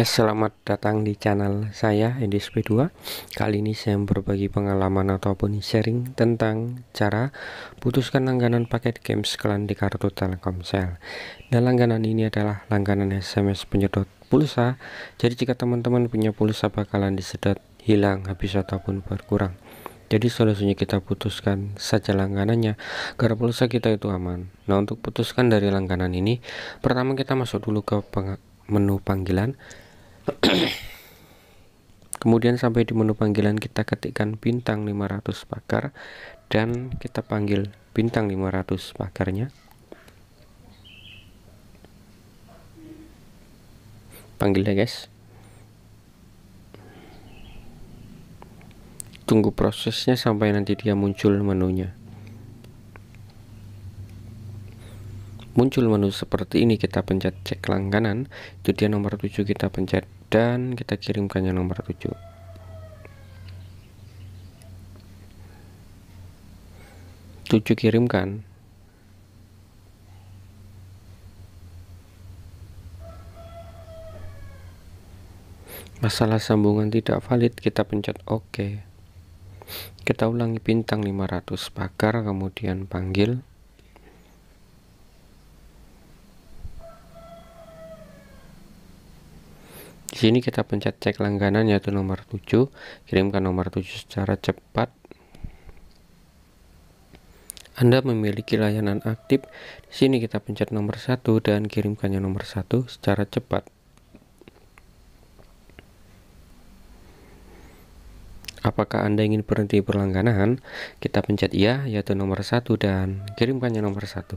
Ya, selamat datang di channel saya NDSP2 Kali ini saya berbagi pengalaman ataupun sharing tentang cara putuskan langganan paket games kalian di kartu Telkomsel Dan langganan ini adalah langganan SMS penyedot pulsa Jadi jika teman-teman punya pulsa bakalan disedot hilang habis ataupun berkurang jadi solusinya kita putuskan saja langganannya karena pulsa kita itu aman nah untuk putuskan dari langganan ini pertama kita masuk dulu ke menu panggilan Kemudian sampai di menu panggilan kita ketikkan bintang 500 pagar dan kita panggil bintang 500 pagarnya. Panggil ya guys. Tunggu prosesnya sampai nanti dia muncul menunya. muncul menu seperti ini kita pencet cek langganan itu dia nomor 7 kita pencet dan kita kirimkannya nomor 7 7 kirimkan masalah sambungan tidak valid kita pencet OK kita ulangi bintang 500 pagar kemudian panggil Di sini kita pencet cek langganan yaitu nomor 7, kirimkan nomor 7 secara cepat. Anda memiliki layanan aktif. Di sini kita pencet nomor 1 dan kirimkannya nomor 1 secara cepat. Apakah Anda ingin berhenti berlangganan? Kita pencet iya yaitu nomor 1 dan kirimkannya nomor 1.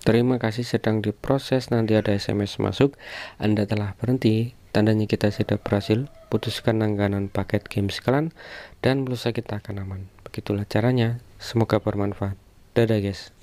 Terima kasih sedang diproses nanti ada SMS masuk Anda telah berhenti Tandanya kita sudah berhasil Putuskan langganan paket game sekalian Dan pulsa kita akan aman Begitulah caranya Semoga bermanfaat Dadah guys